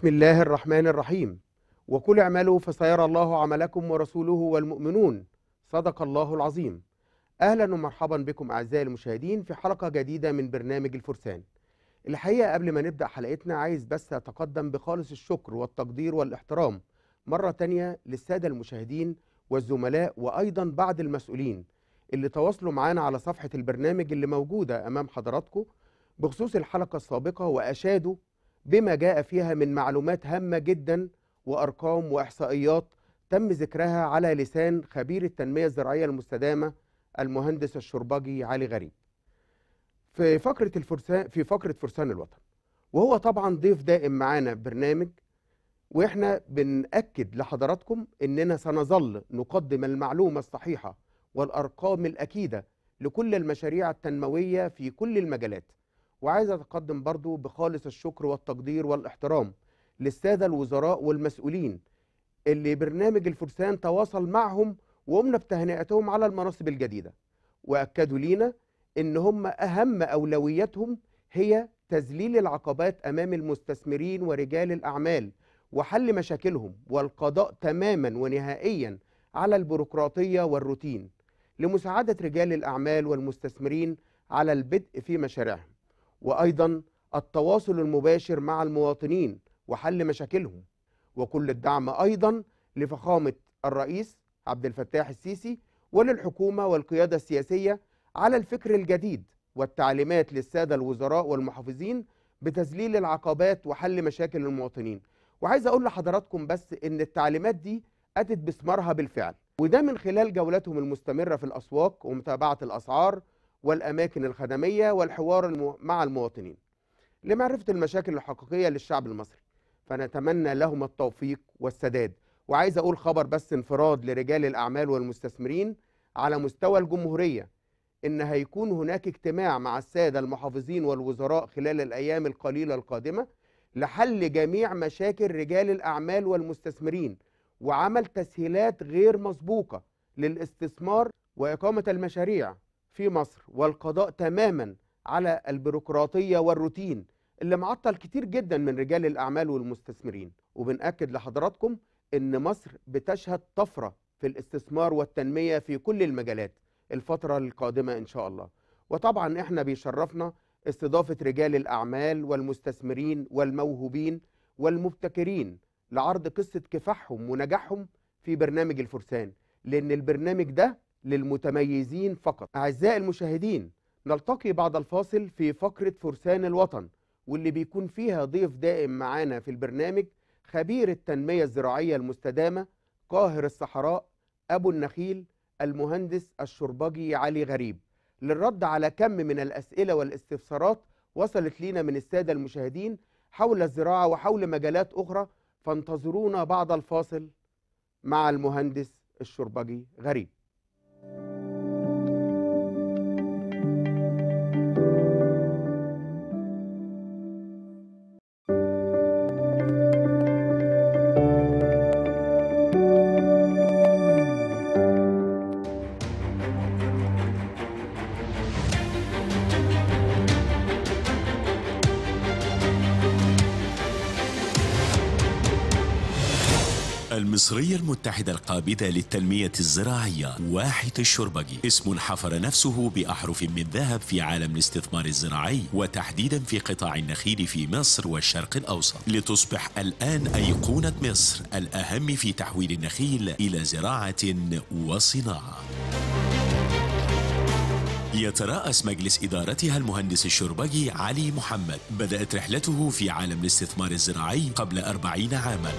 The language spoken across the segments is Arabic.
بسم الله الرحمن الرحيم وقل اعملوا فسيرى الله عملكم ورسوله والمؤمنون صدق الله العظيم أهلا ومرحبا بكم أعزائي المشاهدين في حلقة جديدة من برنامج الفرسان الحقيقة قبل ما نبدأ حلقتنا عايز بس أتقدم بخالص الشكر والتقدير والاحترام مرة تانية للسادة المشاهدين والزملاء وأيضا بعض المسؤولين اللي تواصلوا معانا على صفحة البرنامج اللي موجودة أمام حضراتكم بخصوص الحلقة السابقة وأشادوا بما جاء فيها من معلومات هامة جدا وأرقام وإحصائيات تم ذكرها على لسان خبير التنمية الزراعية المستدامة المهندس الشربجي علي غريب في فقرة الفرسان في فقرة فرسان الوطن وهو طبعا ضيف دائم معانا برنامج واحنا بنأكد لحضراتكم اننا سنظل نقدم المعلومة الصحيحة والأرقام الأكيدة لكل المشاريع التنموية في كل المجالات وعايز اتقدم برضو بخالص الشكر والتقدير والاحترام للساده الوزراء والمسؤولين اللي برنامج الفرسان تواصل معهم وقمنا بتهنئتهم على المناصب الجديده واكدوا لينا ان هم اهم اولوياتهم هي تذليل العقبات امام المستثمرين ورجال الاعمال وحل مشاكلهم والقضاء تماما ونهائيا على البيروقراطيه والروتين لمساعده رجال الاعمال والمستثمرين على البدء في مشاريعهم وأيضا التواصل المباشر مع المواطنين وحل مشاكلهم وكل الدعم أيضا لفخامة الرئيس عبد الفتاح السيسي وللحكومة والقيادة السياسية على الفكر الجديد والتعليمات للسادة الوزراء والمحافظين بتذليل العقبات وحل مشاكل المواطنين وعايز أقول لحضراتكم بس إن التعليمات دي أتت بثمارها بالفعل وده من خلال جولاتهم المستمرة في الأسواق ومتابعة الأسعار والأماكن الخدمية والحوار مع المواطنين لمعرفة المشاكل الحقيقية للشعب المصري فنتمنى لهم التوفيق والسداد وعايز أقول خبر بس انفراد لرجال الأعمال والمستثمرين على مستوى الجمهورية إن هيكون هناك اجتماع مع السادة المحافظين والوزراء خلال الأيام القليلة القادمة لحل جميع مشاكل رجال الأعمال والمستثمرين وعمل تسهيلات غير مسبوقة للاستثمار وإقامة المشاريع في مصر والقضاء تماما على البيروقراطية والروتين اللي معطل كتير جدا من رجال الأعمال والمستثمرين وبنأكد لحضراتكم أن مصر بتشهد طفرة في الاستثمار والتنمية في كل المجالات الفترة القادمة إن شاء الله وطبعا إحنا بيشرفنا استضافة رجال الأعمال والمستثمرين والموهوبين والمبتكرين لعرض قصة كفاحهم ونجاحهم في برنامج الفرسان لأن البرنامج ده للمتميزين فقط أعزائي المشاهدين نلتقي بعد الفاصل في فقرة فرسان الوطن واللي بيكون فيها ضيف دائم معانا في البرنامج خبير التنمية الزراعية المستدامة قاهر الصحراء أبو النخيل المهندس الشربجي علي غريب للرد على كم من الأسئلة والاستفسارات وصلت لينا من السادة المشاهدين حول الزراعة وحول مجالات أخرى فانتظرونا بعد الفاصل مع المهندس الشربجي غريب thank you المصرية المتحدة القابضة للتنمية الزراعية واحد الشربجي اسم حفر نفسه بأحرف من ذهب في عالم الاستثمار الزراعي وتحديدا في قطاع النخيل في مصر والشرق الأوسط لتصبح الآن أيقونة مصر الأهم في تحويل النخيل إلى زراعة وصناعة يترأس مجلس إدارتها المهندس الشربجي علي محمد بدأت رحلته في عالم الاستثمار الزراعي قبل أربعين عاماً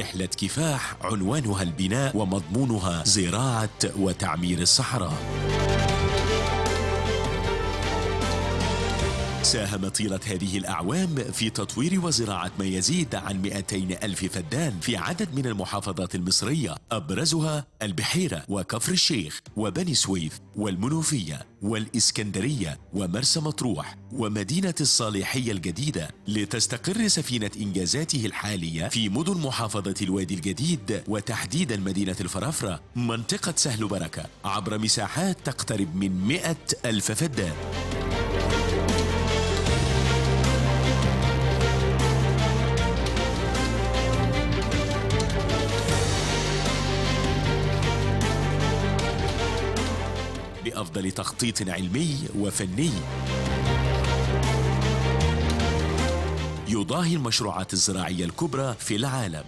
رحلة كفاح عنوانها البناء ومضمونها زراعة وتعمير الصحراء ساهم طيلة هذه الأعوام في تطوير وزراعة ما يزيد عن 200 ألف فدان في عدد من المحافظات المصرية أبرزها البحيرة وكفر الشيخ وبني سويف والمنوفية والإسكندرية ومرسى مطروح ومدينة الصالحية الجديدة لتستقر سفينة إنجازاته الحالية في مدن محافظة الوادي الجديد وتحديدا مدينة الفرافرة منطقة سهل بركة عبر مساحات تقترب من 100 ألف فدان بأفضل تخطيط علمي وفني يضاهي المشروعات الزراعية الكبرى في العالم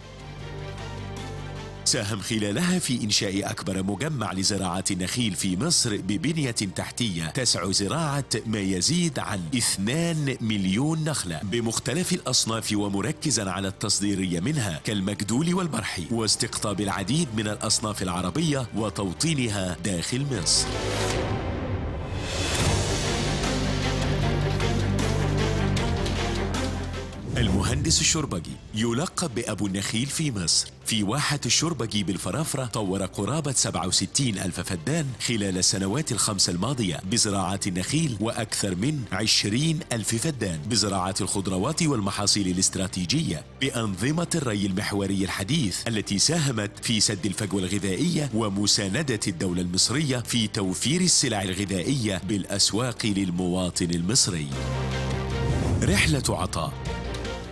ساهم خلالها في إنشاء أكبر مجمع لزراعة النخيل في مصر ببنية تحتية تسع زراعة ما يزيد عن 2 مليون نخلة بمختلف الأصناف ومركزا على التصديرية منها كالمجدول والبرحي واستقطاب العديد من الأصناف العربية وتوطينها داخل مصر المهندس الشربجي يلقب بأبو النخيل في مصر في واحة الشربجي بالفرافرة طور قرابة 67 ألف فدان خلال السنوات الخمس الماضية بزراعات النخيل وأكثر من 20 ألف فدان بزراعات الخضروات والمحاصيل الاستراتيجية بأنظمة الري المحوري الحديث التي ساهمت في سد الفجوة الغذائية ومساندة الدولة المصرية في توفير السلع الغذائية بالأسواق للمواطن المصري رحلة عطاء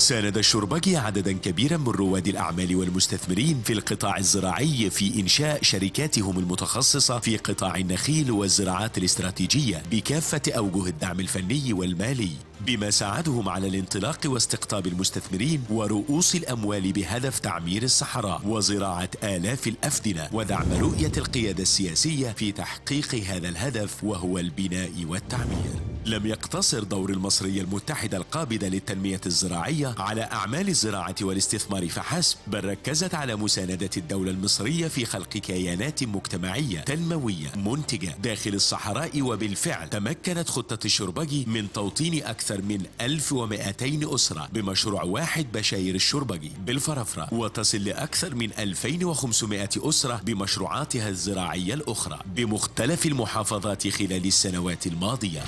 ساند الشربجي عددا كبيرا من رواد الأعمال والمستثمرين في القطاع الزراعي في إنشاء شركاتهم المتخصصة في قطاع النخيل والزراعات الاستراتيجية بكافة أوجه الدعم الفني والمالي بما ساعدهم على الانطلاق واستقطاب المستثمرين ورؤوس الأموال بهدف تعمير الصحراء وزراعة آلاف الأفدنة ودعم رؤية القيادة السياسية في تحقيق هذا الهدف وهو البناء والتعمير لم يقتصر دور المصرية المتحدة القابضة للتنمية الزراعية على أعمال الزراعة والاستثمار فحسب بل ركزت على مساندة الدولة المصرية في خلق كيانات مجتمعية تنموية منتجة داخل الصحراء وبالفعل تمكنت خطة الشربجي من توطين أكثر أكثر من 1200 أسرة بمشروع واحد بشاير الشربجي بالفرفرة وتصل لأكثر من 2500 أسرة بمشروعاتها الزراعية الأخرى بمختلف المحافظات خلال السنوات الماضية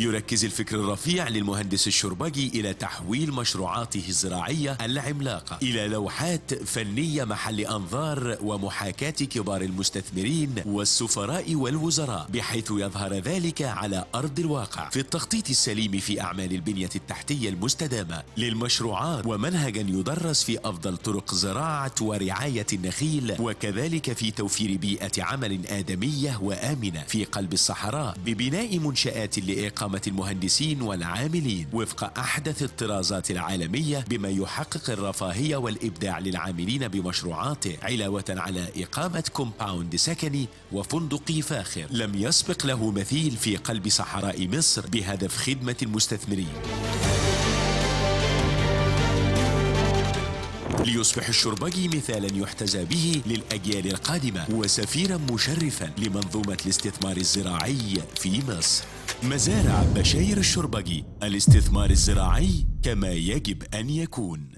يركز الفكر الرفيع للمهندس الشربجي إلى تحويل مشروعاته الزراعية العملاقة إلى لوحات فنية محل أنظار ومحاكاة كبار المستثمرين والسفراء والوزراء بحيث يظهر ذلك على أرض الواقع في التخطيط السليم في أعمال البنية التحتية المستدامة للمشروعات ومنهجا يدرس في أفضل طرق زراعة ورعاية النخيل وكذلك في توفير بيئة عمل آدمية وآمنة في قلب الصحراء ببناء منشآت لإيقاف مقاومة المهندسين والعاملين وفق أحدث الطرازات العالمية بما يحقق الرفاهية والإبداع للعاملين بمشروعاته علاوة على إقامة كومباوند سكني وفندقي فاخر لم يسبق له مثيل في قلب صحراء مصر بهدف خدمة المستثمرين ليصبح الشربجي مثالا يحتذى به للاجيال القادمه وسفيرا مشرفا لمنظومه الاستثمار الزراعي في مصر مزارع بشاير الشربجي الاستثمار الزراعي كما يجب أن يكون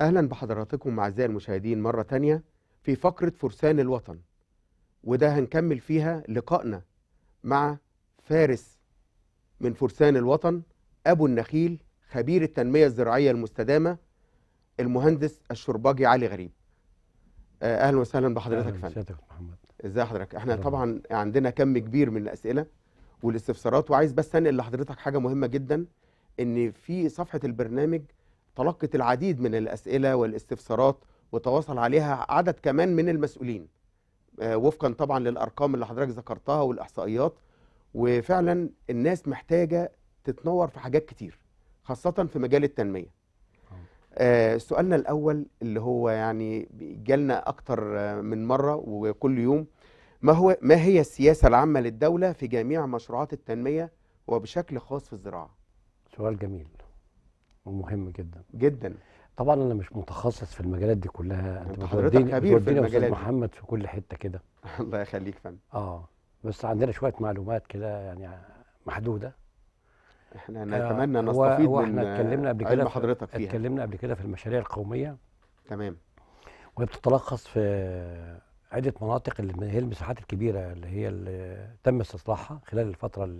أهلا بحضراتكم أعزائي المشاهدين مرة تانية في فقرة فرسان الوطن وده هنكمل فيها لقائنا مع فارس من فرسان الوطن أبو النخيل خبير التنمية الزراعية المستدامة المهندس الشربجي علي غريب آه، أهلا وسهلا بحضرتك فندم محمد ازي حضرتك احنا طبعا عندنا كم كبير من الاسئله والاستفسارات وعايز بس انقل لحضرتك حاجه مهمه جدا ان في صفحه البرنامج تلقت العديد من الاسئله والاستفسارات وتواصل عليها عدد كمان من المسؤولين آه، وفقا طبعا للارقام اللي حضرتك ذكرتها والاحصائيات وفعلا الناس محتاجه تتنور في حاجات كتير خاصه في مجال التنميه آه سؤالنا الأول اللي هو يعني جالنا أكتر آه، من مرة وكل يوم ما هو ما هي السياسة العامة للدولة في جميع مشروعات التنمية وبشكل خاص في الزراعة؟ سؤال جميل ومهم جدا جدا طبعا أنا مش متخصص في المجالات دي كلها أنت حضرتك كبير في المجالات محمد في كل حتة كده الله يخليك فندم اه بس عندنا شوية معلومات كده يعني محدودة احنا آه، نتمنى نستفيد و... من اتكلمنا قبل كده حضرتك فيها اتكلمنا قبل كده في المشاريع القوميه تمام وهي بتتلخص في عده مناطق اللي هي المساحات الكبيره اللي هي اللي تم استصلاحها خلال الفتره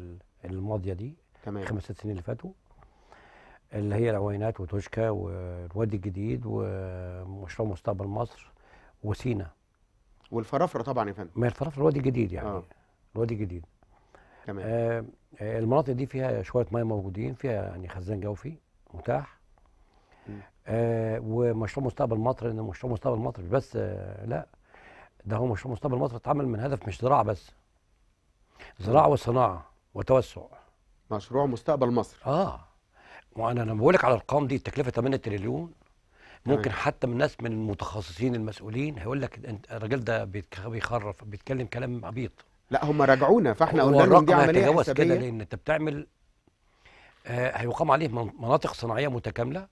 الماضيه دي تمام خمس ست سنين اللي فاتوا اللي هي العوينات وتوشكا والوادي الجديد ومشروع مستقبل مصر وسينا والفرافره طبعا يا فندم ما هي الفرافره الوادي الجديد يعني آه. الوادي الجديد تمام آه المناطق دي فيها شويه ميه موجودين فيها يعني خزان جوفي متاح آه ومشروع مستقبل مصر ان مشروع مستقبل مصر مش بس آه لا ده هو مشروع مستقبل مصر اتعمل من هدف مش زراعه بس زراعه وصناعه وتوسع مشروع مستقبل مصر اه وانا انا بقول لك على الارقام دي التكلفه 8 تريليون ممكن تمام. حتى من ناس من المتخصصين المسؤولين هيقول لك الراجل ده بيخرف بيتكلم كلام عبيط لا هم راجعونا فاحنا قلنا لهم دي عمليه حسابيه كده لان انت بتعمل آه هيقام عليه مناطق صناعيه متكامله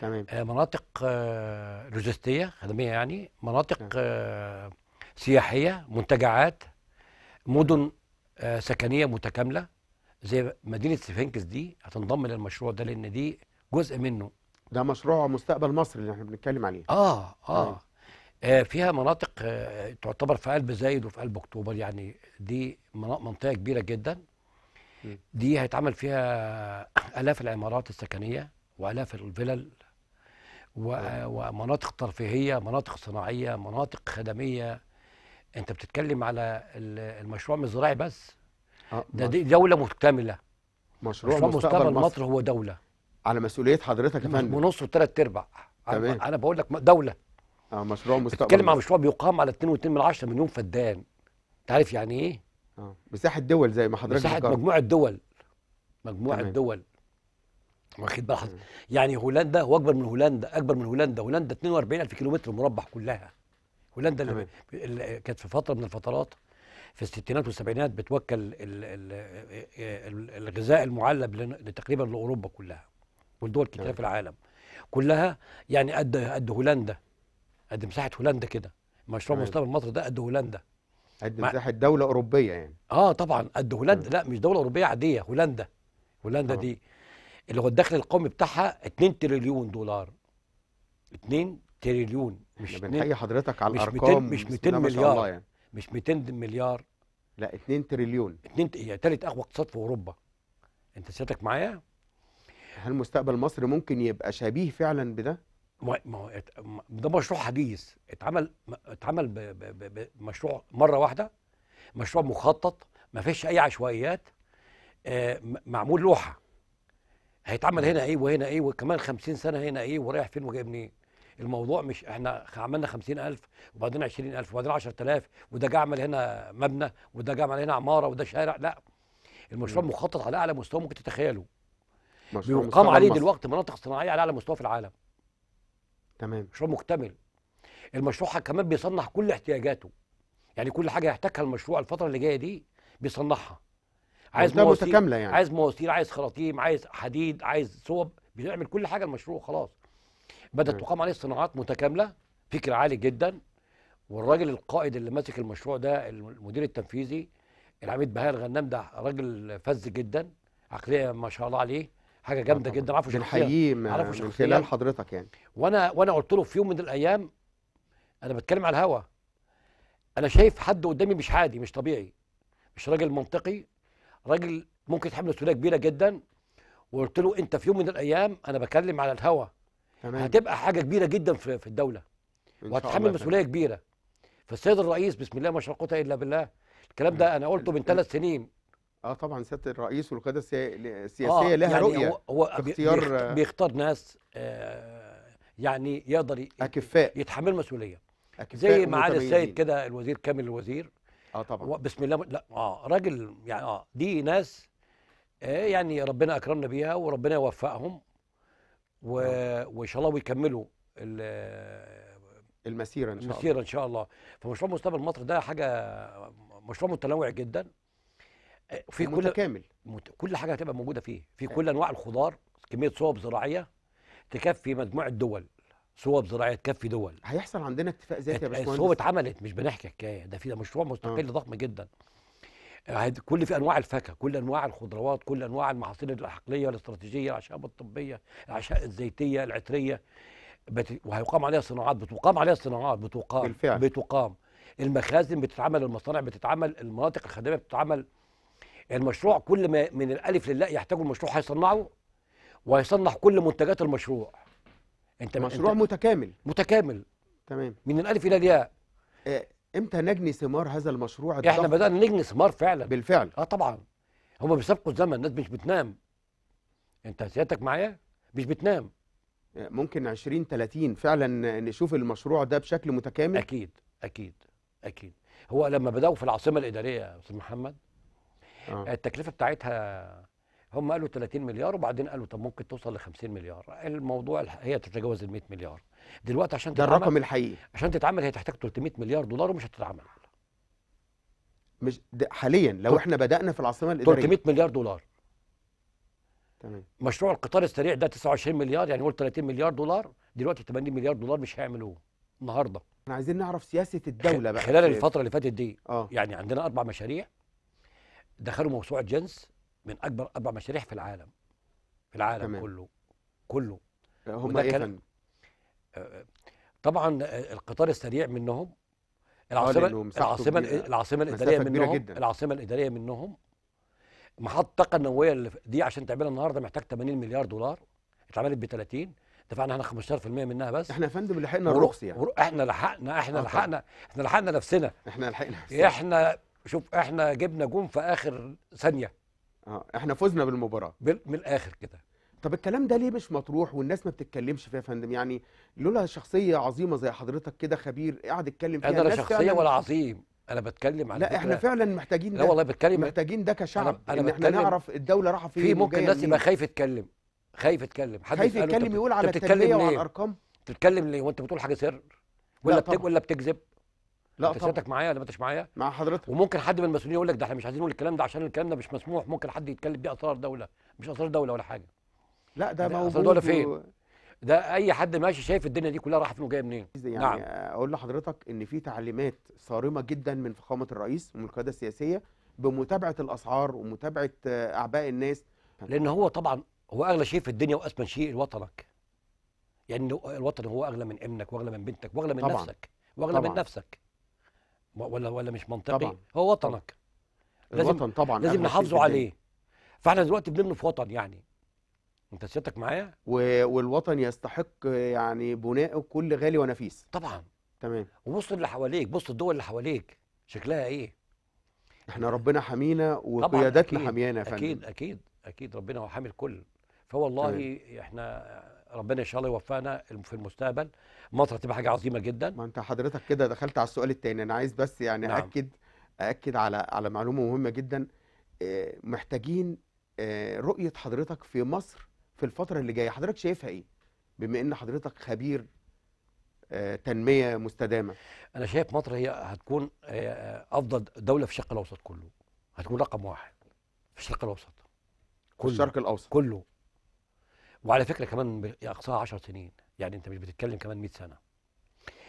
تمام آه مناطق آه لوجستيه خدميه يعني مناطق نعم. آه سياحيه منتجعات مدن آه سكنيه متكامله زي مدينه سفنكس دي هتنضم للمشروع ده لان دي جزء منه ده مشروع مستقبل مصر اللي احنا بنتكلم عليه اه اه آه. آه، فيها مناطق آه، تعتبر في قلب زايد وفي قلب اكتوبر يعني دي منطقه كبيره جدا دي هيتعمل فيها الاف العمارات السكنيه والاف الفلل ومناطق ترفيهيه مناطق صناعيه مناطق خدميه انت بتتكلم على المشروع آه، مش الزراعي بس ده دي دوله مكتمله مشروع, مشروع مستقبل مصر, مصر هو دوله على مسؤوليه حضرتك يا فندم ونص وثلاث ارباع انا بقول لك دوله اه مشروع مستقبل بتتكلم عن مشروع بيقام على 2.2 مليون فدان انت عارف يعني ايه؟ اه مساحه دول زي ما حضرتك مساحه مجموعه دول مجموعه تمام. دول واخد حضرتك يعني هولندا هو اكبر من هولندا اكبر من هولندا هولندا 42000 كيلو متر مربع كلها هولندا اللي, اللي كانت في فتره من الفترات في الستينات والسبعينات بتوكل الغذاء المعلب تقريبا لاوروبا كلها والدول كتير في العالم كلها يعني قد قد هولندا قد مساحه هولندا كده مشروع أيوة. مستقبل مصر ده قد هولندا قد مساحه دوله اوروبيه يعني اه طبعا قد هولندا أيوة. لا مش دوله اوروبيه عاديه هولندا هولندا آه. دي اللي هو الدخل القومي بتاعها 2 تريليون دولار 2 تريليون مش بنحيي حضرتك على مش الارقام مش 200 مليار يعني. مش 200 مليار لا 2 تريليون 2 هي ثالث اقوى اقتصاد في اوروبا انت سيادتك معايا هل مستقبل مصر ممكن يبقى شبيه فعلا بده ما ما ده مشروع حديث اتعمل اتعمل بمشروع مره واحده مشروع مخطط ما فيش اي عشوائيات آه معمول لوحه هيتعمل هنا ايه وهنا ايه وكمان 50 سنه هنا ايه ورايح فين وجاي منين إيه؟ الموضوع مش احنا عملنا 50000 وبعدين 20000 وبعدين 10000 وده جه عمل هنا مبنى وده جه عمل هنا عماره وده شارع لا المشروع مخطط على اعلى مستوى ممكن تتخيله بيقام عليه دلوقتي مناطق صناعيه على اعلى مستوى في العالم تمام مشروع مكتمل المشروع كمان بيصنع كل احتياجاته يعني كل حاجه يحتاجها المشروع الفتره اللي جايه دي بيصنعها عايز مواسير متكامله يعني عايز مواسير عايز خراطيم عايز حديد عايز صوب بيعمل كل حاجه المشروع خلاص بدات تقام عليه صناعات متكامله فكر عالي جدا والراجل القائد اللي ماسك المشروع ده المدير التنفيذي العميد بهاء الغنام ده راجل فذ جدا عقليه ما شاء الله عليه حاجه جامده جدا عارفه شخصيا من خلال حضرتك يعني وانا وانا قلت له في يوم من الايام انا بتكلم على الهوا انا شايف حد قدامي مش عادي مش طبيعي مش راجل منطقي راجل ممكن يتحمل مسؤوليه كبيره جدا وقلت له انت في يوم من الايام انا بكلم على الهوا تمام. هتبقى حاجه كبيره جدا في, في الدوله وهتحمل مسؤوليه كبيره فالسيد الرئيس بسم الله ما شاء الا بالله الكلام ده انا قلته من ثلاث سنين اه طبعا سياده الرئيس والقياده السياسيه آه لها يعني رؤيه هو اختيار بيختار ناس آه يعني يقدر اكفاء يتحمل مسؤوليه أكفاء زي معالي السيد كده الوزير كامل الوزير اه طبعا بسم الله لا اه راجل يعني اه دي ناس آه يعني ربنا اكرمنا بيها وربنا يوفقهم آه. وان شاء الله ويكملوا المسيره ان شاء الله المسيره ان شاء الله فمشروع مستقبل مصر ده حاجه مشروع متنوع جدا في كل متكامل مت... كل حاجه هتبقى موجوده فيه في أيوة. كل انواع الخضار كميه صوب زراعيه تكفي مجموعه دول صوب زراعيه تكفي دول هيحصل عندنا اكتفاء ذاتي يا باشمهندس الصوب اتعملت مش بنحكي حكايه ده في ده مشروع مستقل آه. ضخم جدا كل في انواع الفاكهه كل انواع الخضروات كل انواع المحاصيل الحقليه الاستراتيجيه الاعشاب الطبيه الاعشاب الزيتيه العطريه بت... وهيقام عليها صناعات بتقام عليها صناعات بتقام بالفعل. بتقام المخازن بتتعمل المصانع بتتعمل المناطق الخدميه بتتعمل المشروع كل ما من الالف لللاء يحتاجه المشروع هيصنعه وهيصنع كل منتجات المشروع انت مشروع انت متكامل متكامل تمام من الالف الى الياء آه، امتى نجني ثمار هذا المشروع الضخم احنا بدانا نجني ثمار فعلا بالفعل اه طبعا هم بيسابقوا الزمن الناس مش بتنام انت سيادتك معايا مش بتنام آه، ممكن 20 30 فعلا نشوف المشروع ده بشكل متكامل اكيد اكيد اكيد هو لما بداوا في العاصمه الاداريه يا استاذ محمد آه. التكلفه بتاعتها هم قالوا 30 مليار وبعدين قالوا طب ممكن توصل ل 50 مليار الموضوع هي تتجاوز ال 100 مليار دلوقتي عشان ده الرقم الحقيقي عشان تتعمل هي تحتاج 300 مليار دولار ومش هتتعمل مش حاليا لو احنا بدانا في العاصمه الاداريه 300 مليار دولار تمام مشروع القطار السريع ده 29 مليار يعني قول 30 مليار دولار دلوقتي 80 مليار دولار مش هيعملوه النهارده احنا عايزين نعرف سياسه الدوله بقى خلال الفتره اللي فاتت دي أوه. يعني عندنا اربع مشاريع دخلوا موسوعه جنس من اكبر اربع مشاريع في العالم في العالم تمام. كله كله هم إيه كان طبعا آه، القطار السريع منهم آه، العاصمه العاصمه العاصمه الاداريه منهم جداً. العاصمه الاداريه منهم محطه الطاقه النوويه دي عشان تعملها النهارده محتاج 80 مليار دولار اتعملت ب 30 دفعنا احنا 15% منها بس احنا يا فندم لحقنا الرخص يعني احنا لحقنا احنا آه لحقنا احنا لحقنا نفسنا احنا لحقنا نفسنا احنا شوف احنا جبنا جون في اخر ثانيه اه احنا فزنا بالمباراه من الاخر كده طب الكلام ده ليه مش مطروح والناس ما بتتكلمش فيها يا فندم يعني لولا شخصيه عظيمه زي حضرتك كده خبير قاعد يتكلم فيها انا لا شخصيه ولا عظيم انا بتكلم على لا احنا فعلا محتاجين ده لا والله بتكلم محتاجين ده كشعب أنا, أنا ان احنا نعرف الدوله راحه فين في ممكن ناس يبقى خايف يتكلم خايف يتكلم حد خايف يتكلم يقول على التنميه وعلى الارقام بتتكلم ليه وانت بتقول حاجه سر ولا ولا بتكذب لا انت سيادتك معايا ولا ما انتش معايا مع حضرتك وممكن حد من المسؤولين يقول لك ده احنا مش عايزين نقول الكلام ده عشان الكلام ده مش مسموح ممكن حد يتكلم بيه اسرار دوله مش اسرار دوله ولا حاجه لا ده, ده يعني موجود اسرار دوله فين ده اي حد ماشي شايف الدنيا دي كلها رايحه فين وجايه منين يعني نعم. اقول لحضرتك ان في تعليمات صارمه جدا من فخامه الرئيس ومن القياده السياسيه بمتابعه الاسعار ومتابعه آه، اعباء الناس لان هو طبعا هو اغلى شيء في الدنيا واثمن شيء وطنك يعني الوطن هو اغلى من ابنك واغلى من بنتك واغلى من طبعًا. نفسك واغلى طبعًا. من نفسك ولا ولا مش منطقي طبعا. هو وطنك لازم الوطن طبعا لازم نحافظوا عليه فاحنا دلوقتي بنبني في وطن يعني انت سيادتك معايا و... والوطن يستحق يعني بنائه كل غالي ونفيس طبعا تمام وبص اللي حواليك بص الدول اللي حواليك شكلها ايه احنا ربنا حمينا وقيادتنا حميانا يا فندم اكيد اكيد اكيد ربنا هو حامي الكل فوالله احنا ربنا ان شاء الله يوفقنا في المستقبل مصر هتبقى حاجه عظيمه جدا ما انت حضرتك كده دخلت على السؤال الثاني انا عايز بس يعني نعم. اكد اكد على على معلومه مهمه جدا آه، محتاجين آه، رؤيه حضرتك في مصر في الفتره اللي جايه حضرتك شايفها ايه بما ان حضرتك خبير آه، تنميه مستدامه انا شايف مصر هي هتكون افضل دوله في الشرق الاوسط كله هتكون رقم واحد في الشرق الاوسط كله الشرق الاوسط كله وعلى فكره كمان اقصاها 10 سنين يعني انت مش بتتكلم كمان 100 سنه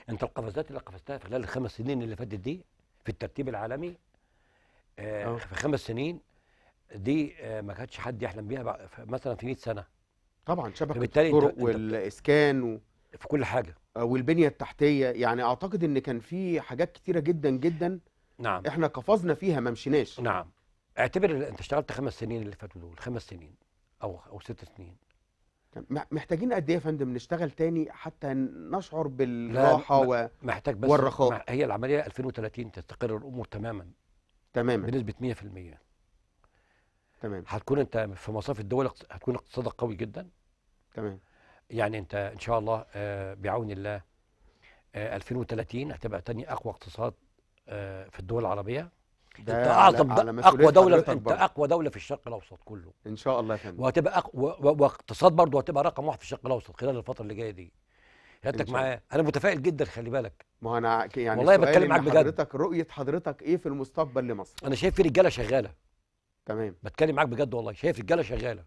انت القفزات اللي قفزتها في خلال الخمس سنين اللي فاتت دي في الترتيب العالمي آه, اه. في خمس سنين دي آه ما كانش حد يحلم بيها مثلا في 100 سنه طبعا شبكه الطرق والاسكان و... في كل حاجه آه، والبنيه التحتيه يعني اعتقد ان كان في حاجات كتيره جدا جدا نعم احنا قفزنا فيها ما مشيناش نعم اعتبر انت اشتغلت خمس سنين اللي فاتوا دول خمس سنين او او ست سنين محتاجين قد ايه يا فندم نشتغل تاني حتى نشعر بالراحه و... محتاج بس والرخاء هي العمليه 2030 تستقر الامور تماما تماما بنسبه 100% تمام هتكون انت في مصاف الدول هتكون اقتصادك قوي جدا تمام يعني انت ان شاء الله آه، بعون الله 2030 آه، هتبقى تاني اقوى اقتصاد آه، في الدول العربيه انت اعظم اقوى دوله انت اقوى دوله في الشرق الاوسط كله ان شاء الله يا فندم وهتبقى أقوى واقتصاد برضه هتبقى رقم واحد في الشرق الاوسط خلال الفتره اللي جايه دي سيادتك معايا انا متفائل جدا خلي بالك ما انا يعني والله بتكلم معاك بجد حضرتك رؤيه حضرتك ايه في المستقبل لمصر انا شايف في رجاله شغاله تمام بتكلم معاك بجد والله شايف رجاله شغاله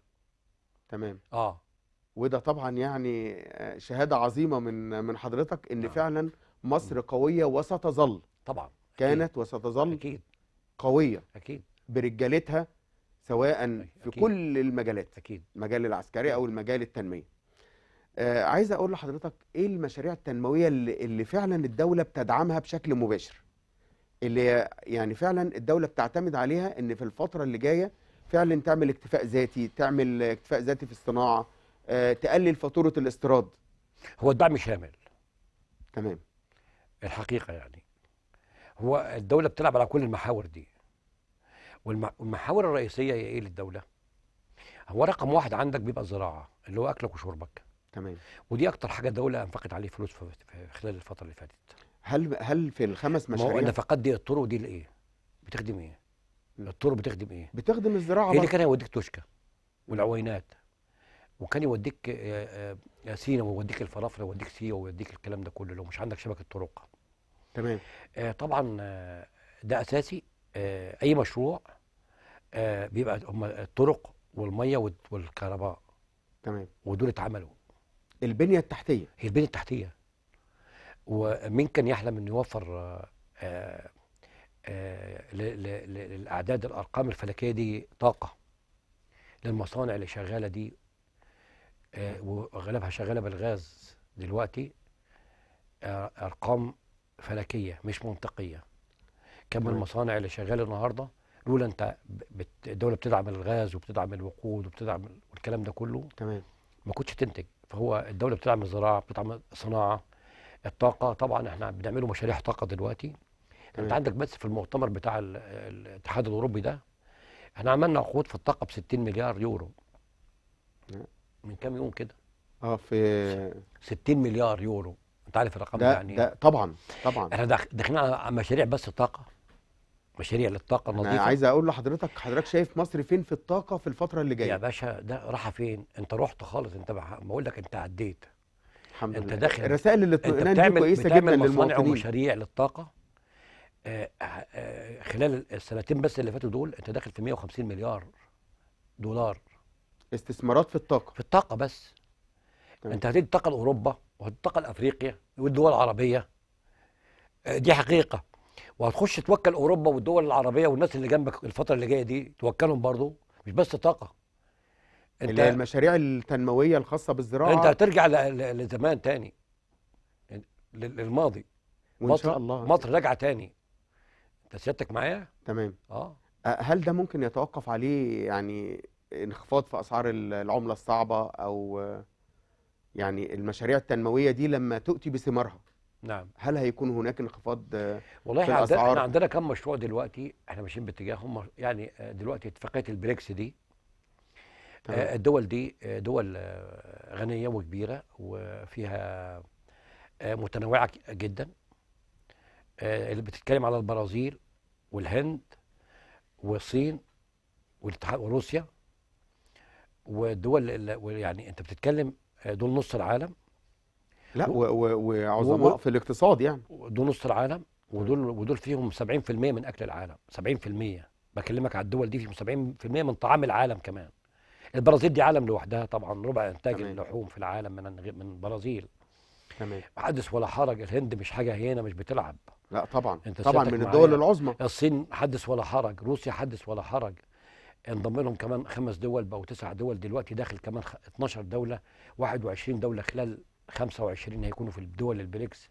تمام اه وده طبعا يعني آه، شهاده عظيمه من من حضرتك ان آه. فعلا مصر نعم. قويه وستظل طبعا كانت أكيد. وستظل أكيد. قويه اكيد برجالتها سواء أكيد. في كل المجالات اكيد المجال العسكري او المجال التنميه آه عايز اقول لحضرتك ايه المشاريع التنمويه اللي, اللي فعلا الدوله بتدعمها بشكل مباشر اللي يعني فعلا الدوله بتعتمد عليها ان في الفتره اللي جايه فعلا تعمل اكتفاء ذاتي تعمل اكتفاء ذاتي في الصناعه آه تقلل فاتوره الاستيراد هو الدعم شامل تمام الحقيقه يعني هو الدولة بتلعب على كل المحاور دي والمحاور الرئيسية هي ايه للدولة؟ هو رقم واحد عندك بيبقى الزراعة اللي هو أكلك وشربك تمام ودي أكتر حاجة الدولة أنفقت عليه فلوس في خلال الفترة اللي فاتت هل هل في الخمس مشاريع النفقات دي الطرق دي لإيه؟ بتخدم إيه؟ الطرق بتخدم إيه؟ بتخدم الزراعة هي اللي كان يوديك توشكا والعوينات وكان يوديك سينا ويوديك الفرافره ويوديك سيوه ويوديك الكلام ده كله لو مش عندك شبكه طرق تمام آه، طبعا آه، ده اساسي آه، اي مشروع بيبقى هم الطرق والميه والكهرباء تمام ودول اتعملوا البنيه التحتيه هي البنيه التحتيه ومين كان يحلم انه يوفر للاعداد الارقام الفلكيه دي طاقه للمصانع اللي شغاله دي وغالبها شغاله بالغاز دلوقتي ارقام فلكيه مش منطقيه كم المصانع اللي شغاله النهارده لولا انت الدوله بتدعم الغاز وبتدعم الوقود وبتدعم والكلام ده كله تمام ما كنتش تنتج فهو الدوله بتدعم الزراعه بتدعم الصناعه الطاقه طبعا احنا بنعمله مشاريع طاقه دلوقتي تمام. انت عندك بس في المؤتمر بتاع الاتحاد الاوروبي ده احنا عملنا عقود في الطاقه ب 60 مليار يورو من كام يوم كده اه في 60 مليار يورو تعرف عارف الرقم ده, يعني ده طبعا طبعا احنا داخلين على مشاريع بس طاقه مشاريع للطاقه النظيفه انا عايز اقول لحضرتك حضرتك شايف مصر فين في الطاقه في الفتره اللي جايه يا باشا ده راح فين انت رحت خالص انت بقول لك انت عديت الحمد انت لله انت داخل الرسائل اللي انت كويسه جدا للمواطنين ومشاريع للطاقه آآ آه، آآ آه، خلال السنتين بس اللي فاتوا دول انت داخل في 150 مليار دولار استثمارات في الطاقه في الطاقه بس طيب. انت هتدي الطاقه لاوروبا وهتنتقل افريقيا والدول العربيه آه، دي حقيقه وهتخش توكل اوروبا والدول العربيه والناس اللي جنبك الفتره اللي جايه دي توكلهم برضو مش بس طاقه انت المشاريع التنمويه الخاصه بالزراعه انت هترجع لزمان تاني يعني للماضي وان شاء الله مصر راجعه تاني انت سيادتك معايا تمام اه هل ده ممكن يتوقف عليه يعني انخفاض في اسعار العمله الصعبه او يعني المشاريع التنمويه دي لما تؤتي بثمارها نعم هل هيكون هناك انخفاض والله في الاسعار والله احنا عندنا كم مشروع دلوقتي احنا ماشيين باتجاههم يعني آه، دلوقتي اتفاقيه البريكس دي آه، الدول دي آه، دول غنيه وكبيره وفيها متنوعه جدا اللي بتتكلم على البرازيل والهند والصين والاتحاد وروسيا والدول يعني انت بتتكلم دول نص العالم لا وعظماء و... في الاقتصاد يعني دول نص العالم ودول ودول فيهم 70% من اكل العالم 70% بكلمك على الدول دي فيهم 70% من طعام العالم كمان البرازيل دي عالم لوحدها طبعا ربع انتاج اللحوم في العالم من من البرازيل تمام حدث ولا حرج الهند مش حاجه هينه مش بتلعب لا طبعا انت طبعا من الدول العظمى الصين حدث ولا حرج روسيا حدث ولا حرج انضم لهم كمان خمس دول بقوا تسع دول دلوقتي داخل كمان 12 دوله 21 دوله خلال 25 هيكونوا في الدول البريكس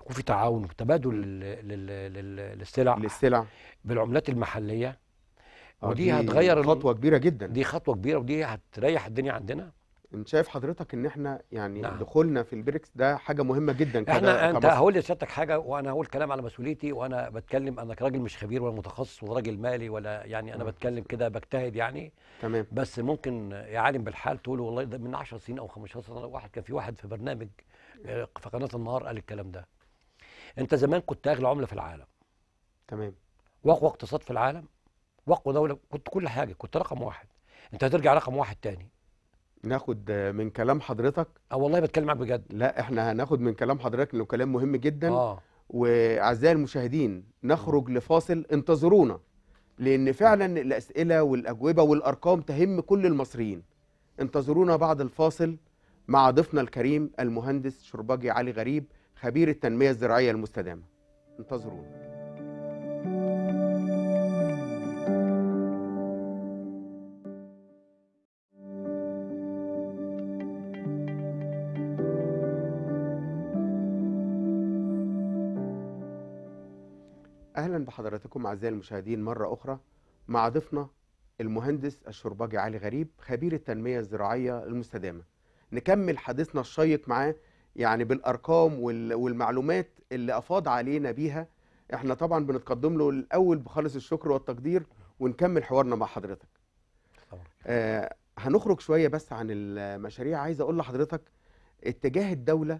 يكون في تعاون وتبادل للسلع للسلع بالعملات المحليه آه، ودي هتغير خطوه كبيره جدا دي خطوه كبيره ودي هتريح الدنيا عندنا انت شايف حضرتك ان احنا يعني نعم. دخولنا في البريكس ده حاجه مهمه جدا كده احنا انت هقول لسيادتك حاجه وانا هقول كلام على مسؤوليتي وانا بتكلم انا راجل مش خبير ولا متخصص ولا راجل مالي ولا يعني انا بتكلم كده بجتهد يعني تمام بس ممكن يا عالم بالحال تقول والله ده من 10 سنين او 15 سنه واحد كان في واحد في برنامج آه، في قناه النهار قال الكلام ده انت زمان كنت اغلى عمله في العالم تمام واقوى اقتصاد في العالم واقوى دوله كنت كل حاجه كنت رقم واحد انت هترجع رقم واحد تاني ناخد من كلام حضرتك اه والله بتكلم معاك بجد لا احنا هناخد من كلام حضرتك لانه كلام مهم جدا آه. واعزائي المشاهدين نخرج لفاصل انتظرونا لان فعلا الاسئله والاجوبه والارقام تهم كل المصريين انتظرونا بعد الفاصل مع ضيفنا الكريم المهندس شرباجي علي غريب خبير التنميه الزراعيه المستدامه انتظرونا بحضراتكم أعزائي المشاهدين مرة أخرى مع ضيفنا المهندس الشرباجي علي غريب خبير التنمية الزراعية المستدامة نكمل حديثنا الشيق معاه يعني بالأرقام والمعلومات اللي أفاض علينا بيها احنا طبعا بنتقدم له الأول بخالص الشكر والتقدير ونكمل حوارنا مع حضرتك آه هنخرج شوية بس عن المشاريع عايز أقول لحضرتك اتجاه الدولة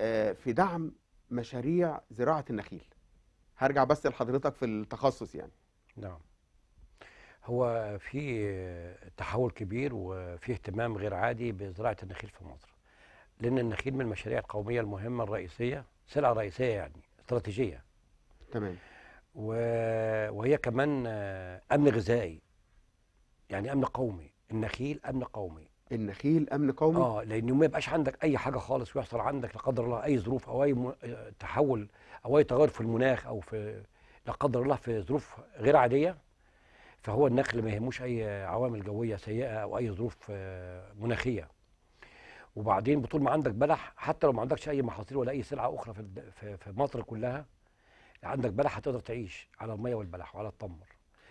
آه في دعم مشاريع زراعة النخيل هرجع بس لحضرتك في التخصص يعني نعم هو في تحول كبير وفي اهتمام غير عادي بزراعه النخيل في مصر لان النخيل من المشاريع القوميه المهمه الرئيسيه سلعه رئيسيه يعني استراتيجيه تمام وهي كمان امن غذائي يعني امن قومي النخيل امن قومي النخيل امن قومي اه لانه ما يبقاش عندك اي حاجه خالص ويحصل عندك لا قدر الله اي ظروف او اي تحول او اي تغير في المناخ او في لا قدر الله في ظروف غير عاديه فهو النخل ما يهموش اي عوامل جويه سيئه او اي ظروف آه، مناخيه وبعدين بطول ما عندك بلح حتى لو ما عندكش اي محاصيل ولا اي سلعه اخرى في في مصر كلها عندك بلح هتقدر تعيش على الميه والبلح وعلى التمر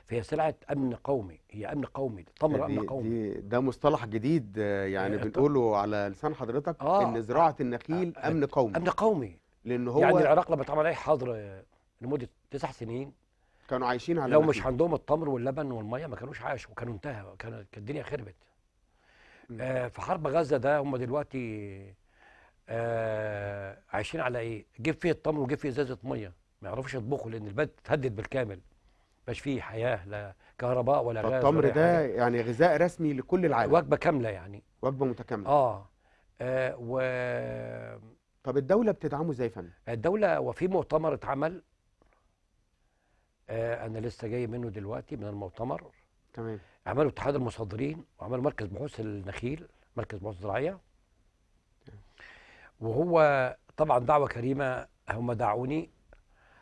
فهي سلعه امن قومي هي امن قومي التمر امن قومي دي ده مصطلح جديد آه، يعني آه، بنقوله على لسان حضرتك آه ان زراعه النخيل امن قومي امن قومي لان هو يعني العراق لما اتعمل عليه حظر لمده تسع سنين كانوا عايشين على لو مش عندهم التمر واللبن والميه ما كانوش عاشوا وكانوا انتهى كانت الدنيا خربت آه في حرب غزه ده هم دلوقتي آه عايشين على ايه؟ جيب فيه التمر وجيب فيه ازازه ميه ما يعرفوش يطبخوا لان البلد اتهدد بالكامل مش فيه حياه لا كهرباء ولا غاز التمر ده يعني غذاء رسمي لكل العالم وجبه كامله يعني وجبه متكامله اه, آه و طب الدولة بتدعمه ازاي يا فندم؟ الدولة وفي مؤتمر اتعمل آه انا لسه جاي منه دلوقتي من المؤتمر تمام عملوا اتحاد المصدرين وعملوا مركز بحوث النخيل مركز بحوث الزراعيه وهو طبعا دعوه كريمه هم دعوني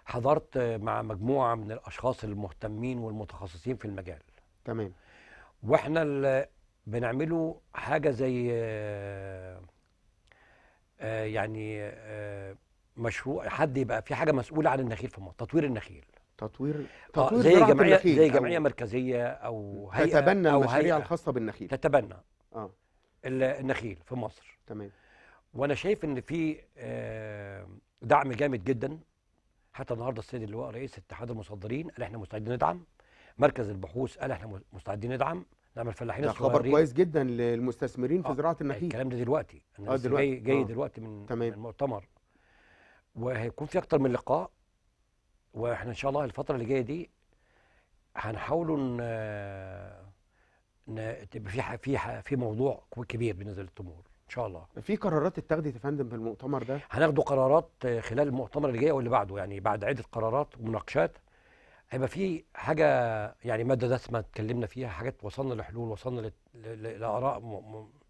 حضرت مع مجموعه من الاشخاص المهتمين والمتخصصين في المجال تمام واحنا بنعمله حاجه زي آه، آه، يعني آه، مشروع حد يبقى في حاجه مسؤوله عن النخيل في مصر تطوير النخيل تطوير آه، تطوير زي جمعيه زي جمعيه أو مركزيه او هيئه تتبنى أو المشاريع هيئة الخاصه بالنخيل تتبنى اه النخيل في مصر تمام وانا شايف ان في دعم جامد جدا حتى النهارده السيد اللواء رئيس اتحاد المصدرين قال احنا مستعدين ندعم مركز البحوث قال احنا مستعدين ندعم نعم الفلاحين الصغيرين خبر كويس جدا للمستثمرين في آه، زراعه يعني النخيل الكلام ده دلوقتي انا آه دلوقتي. جاي, آه. دلوقتي من, تمام. المؤتمر وهيكون في اكتر من لقاء واحنا ان شاء الله الفتره اللي جايه دي هنحاولوا ان آه، تبقى في في في موضوع كبير بالنسبه للتمور ان شاء الله في قرارات اتخذت يا فندم في المؤتمر ده هناخدوا قرارات خلال المؤتمر اللي جاي واللي بعده يعني بعد عده قرارات ومناقشات هيبقى في حاجه يعني ماده دسمه اتكلمنا فيها حاجات وصلنا لحلول وصلنا لاراء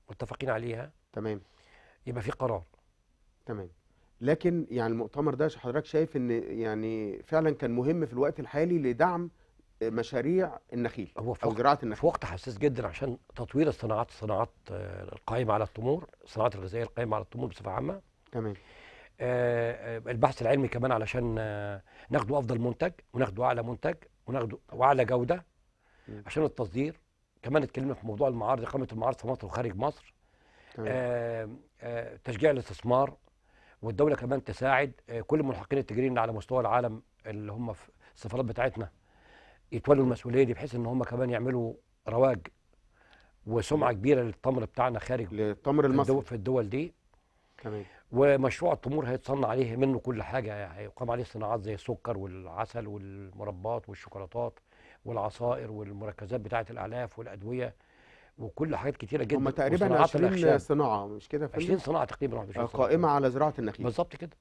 متفقين عليها تمام يبقى في قرار تمام لكن يعني المؤتمر ده حضرتك شايف ان يعني فعلا كان مهم في الوقت الحالي لدعم مشاريع النخيل هو في او زراعه النخيل في وقت حساس جدا عشان تطوير الصناعات الصناعات القائمه على التمور الصناعات الغذائيه القائمه على التمور بصفه عامه تمام آه، آه، البحث العلمي كمان علشان آه، ناخده افضل منتج وناخده اعلى منتج وناخده واعلى جوده عشان التصدير كمان اتكلمنا في موضوع المعارض اقامه المعارض في مصر وخارج مصر تشجيع الاستثمار والدوله كمان تساعد كل الملحقين التجاريين على مستوى العالم اللي هم في السفارات بتاعتنا يتولوا المسؤوليه دي بحيث ان هم كمان يعملوا رواج وسمعه كبيره للتمر بتاعنا خارج للتمر المصري في الدول دي تمام ومشروع التمور هيتصنع عليه منه كل حاجه يعني، هيقام عليه صناعات زي السكر والعسل والمربات والشوكولاتات والعصائر والمركزات بتاعه الاعلاف والادويه وكل حاجات كتيره جدا هم تقريبا 20 صناعه مش كده 20 صناعه تقريبا 21 قائمه على زراعه النخيل بالظبط كده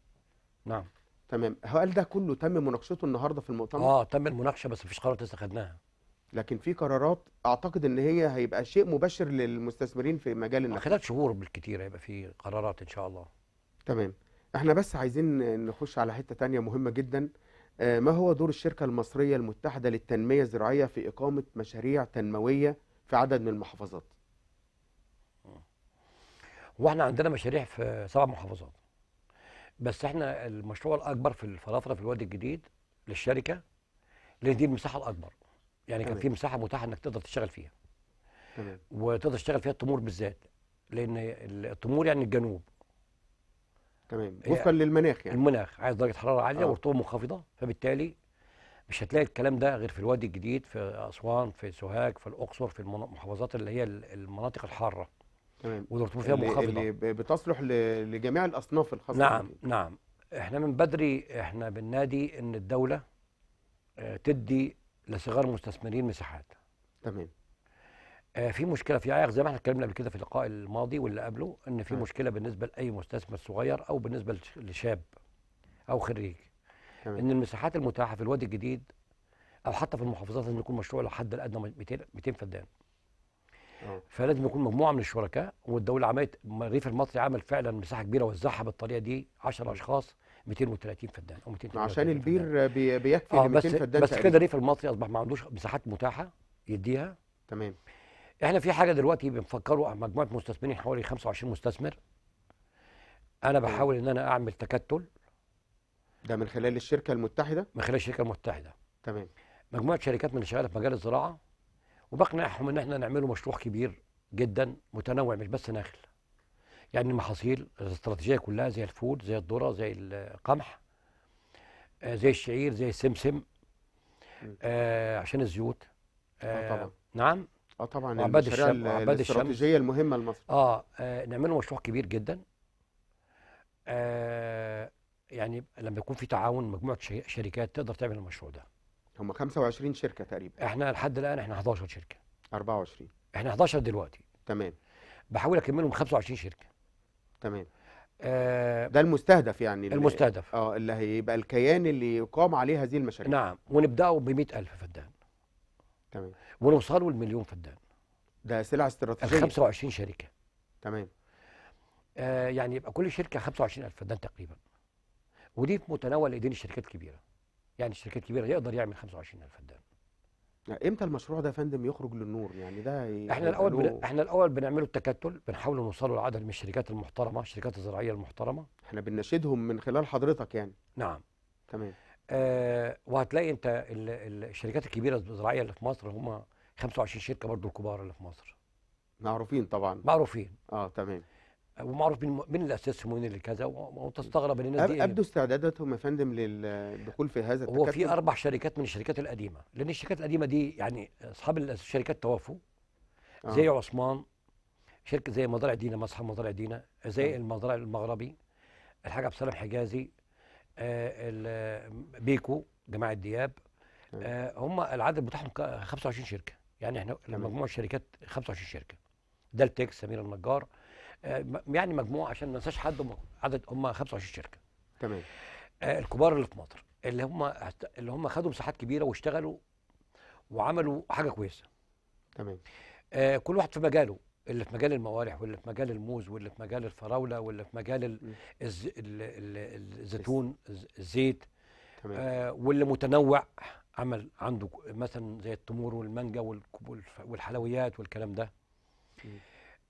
نعم تمام هل ده كله تم مناقشته النهارده في المؤتمر اه تم المناقشه بس مفيش قرارات لسه خدناها لكن في قرارات اعتقد ان هي هيبقى شيء مباشر للمستثمرين في مجال النخيل خلال شهور بالكتير هيبقى في قرارات ان شاء الله تمام احنا بس عايزين نخش على حتة تانية مهمة جدا آه، ما هو دور الشركة المصرية المتحدة للتنمية الزراعية في إقامة مشاريع تنموية في عدد من المحافظات؟ واحنا عندنا مشاريع في سبع محافظات بس احنا المشروع الأكبر في الفلاترة في الوادي الجديد للشركة لأن دي المساحة الأكبر يعني كان في مساحة متاحة إنك تقدر تشتغل فيها تمام وتقدر تشتغل فيها التمور بالذات لأن التمور يعني الجنوب تمام وفقا للمناخ يعني المناخ عايز درجه حراره عاليه آه. ورطوبه منخفضه فبالتالي مش هتلاقي الكلام ده غير في الوادي الجديد في اسوان في سوهاج في الاقصر في المحافظات اللي هي المناطق الحاره تمام والرطوبه فيها منخفضه اللي بتصلح لجميع الاصناف الخاصه نعم دي. نعم احنا من بدري احنا بالنادي ان الدوله آه، تدي لصغار مستثمرين مساحات تمام آه، في مشكله في عائق زي ما احنا اتكلمنا قبل كده في اللقاء الماضي واللي قبله ان في نعم. مشكله بالنسبه لاي مستثمر صغير او بالنسبه لشاب او خريج ان المساحات المتاحه في الوادي الجديد او حتى في المحافظات لازم يكون مشروع لحد الادنى 200 200 فدان آه. فلازم يكون مجموعه من الشركاء والدوله عملت الريف المصري عمل فعلا مساحه كبيره وزعها بالطريقه دي 10 اشخاص 230 فدان او فدان عشان البير بيكفي آه، ل 200 فدان بس كده الريف المصري اصبح ما عندوش مساحات متاحه يديها تمام احنا في حاجه دلوقتي بنفكروا اه مجموعه مستثمرين حوالي 25 مستثمر انا بحاول ان انا اعمل تكتل ده من خلال الشركه المتحده من خلال الشركه المتحده تمام مجموعه شركات من اللي شغاله في مجال الزراعه وبقنعهم ان احنا نعمله مشروع كبير جدا متنوع مش بس نخل يعني المحاصيل الاستراتيجيه كلها زي الفول زي الذره زي القمح آه، زي الشعير زي السمسم آه عشان الزيوت آه, آه، طبعا نعم اه طبعا الشام عباد الشام الاستراتيجيه المهمه لمصر اه, آه نعمله مشروع كبير جدا آه يعني لما يكون في تعاون مجموعه شركات تقدر تعمل المشروع ده هم 25 شركه تقريبا احنا لحد الان احنا 11 شركه 24 احنا 11 دلوقتي تمام بحاول اكملهم 25 شركه تمام آه، ده المستهدف يعني المستهدف اه اللي هيبقى الكيان اللي يقام عليه هذه المشاريع نعم ونبداه ب 100000 فدان تمام ولو صاروا المليون فدان ده سلع استراتيجيه 25 شركه تمام آه يعني يبقى كل شركه 25000 فدان تقريبا ودي في متناول ايدين الشركات الكبيره يعني الشركات الكبيره يقدر يعمل 25000 فدان يعني امتى المشروع ده يا فندم يخرج للنور يعني ده احنا الاول بن... احنا الاول بنعمله التكتل بنحاول نوصله لعدد من الشركات المحترمه الشركات الزراعيه المحترمه احنا بنناشدهم من خلال حضرتك يعني نعم تمام آه وهتلاقي انت الشركات الكبيره الزراعيه اللي في مصر هم 25 شركه برضو الكبار اللي في مصر معروفين طبعا معروفين اه تمام آه، ومعروف من من اللي اسسهم ومين اللي كذا وتستغرب ان الناس دي ابدوا استعداداتهم يا فندم للدخول في هذا التكتل. هو في اربع شركات من الشركات القديمه لان الشركات القديمه دي يعني اصحاب الشركات توفوا آه. زي آه. عثمان شركه زي مزارع دينا مصحف مزارع دينا زي آه. المزارع المغربي الحاج عبد السلام حجازي آه، بيكو جماعه دياب آه، هم العدد بتاعهم 25 شركه يعني احنا مجموع الشركات 25 شركه دالتك سمير النجار آه، يعني مجموعه عشان ما ننساش حد عدد هم 25 شركه تمام الكبار اللي في مصر اللي هم اللي هم خدوا مساحات كبيره واشتغلوا وعملوا حاجه كويسه تمام كل واحد في مجاله اللي في مجال الموارح واللي في مجال الموز واللي في مجال الفراوله واللي في مجال الز... الزيتون الزيت آه واللي متنوع عمل عنده مثلا زي التمور والمانجا والحلويات والكلام ده م.